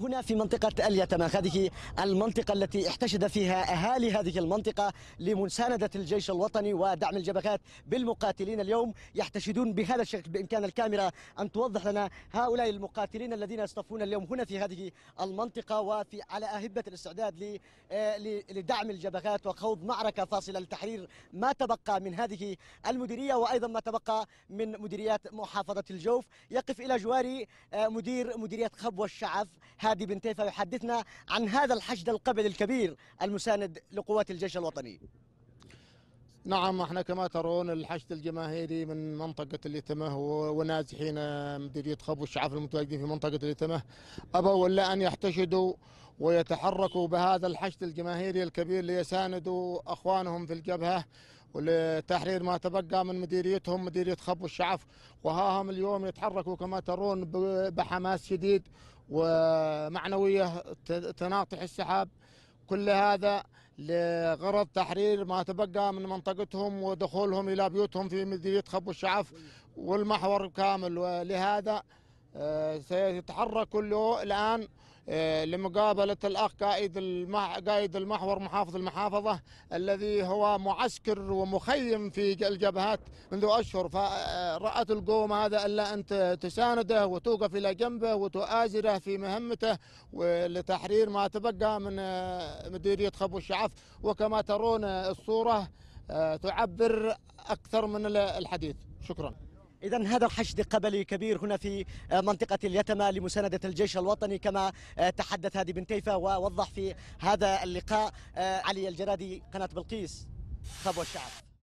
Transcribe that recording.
هنا في منطقة اليتمة هذه المنطقة التي احتشد فيها أهالي هذه المنطقة لمساندة الجيش الوطني ودعم الجبهات بالمقاتلين اليوم يحتشدون بهذا الشكل بإمكان الكاميرا أن توضح لنا هؤلاء المقاتلين الذين يصطفون اليوم هنا في هذه المنطقة وفي على أهبة الاستعداد آه، لدعم الجبهات وخوض معركة فاصلة لتحرير ما تبقى من هذه المديرية وأيضا ما تبقى من مديريات محافظة الجوف يقف إلى جواري آه، مدير مديرية خبوة الشعب هادي بن تيفا يحدثنا عن هذا الحشد القبلي الكبير المساند لقوات الجيش الوطني نعم احنا كما ترون الحشد الجماهيري من منطقة اليتمه ونازحين مديرية خبو الشعب المتواجدين في منطقة اليتمه أبوا إلا أن يحتشدوا ويتحركوا بهذا الحشد الجماهيري الكبير ليساندوا أخوانهم في الجبهة ولتحرير ما تبقى من مديريتهم مديرية خب والشعف وهاهم اليوم يتحركوا كما ترون بحماس شديد ومعنوية تناطح السحاب كل هذا لغرض تحرير ما تبقى من منطقتهم ودخولهم إلى بيوتهم في مديرية خب والشعف والمحور كامل ولهذا آه، سيتحرك كله الآن آه، لمقابلة الأخ قائد المح... قائد المحور محافظ المحافظة الذي هو معسكر ومخيم في الجبهات منذ أشهر فرأت القوم هذا إلا أن تسانده وتوقف إلى جنبه وتؤازره في مهمته لتحرير ما تبقى من آه، مديرية خبو الشعف وكما ترون الصورة تعبر أكثر من الحديث شكرا إذا هذا الحشد قبلي كبير هنا في آه، منطقة اليتمة لمساندة الجيش الوطني كما آه، تحدث هادي بن تيفة ووضح في هذا اللقاء آه، علي الجرادي قناة بلقيس خبو الشعب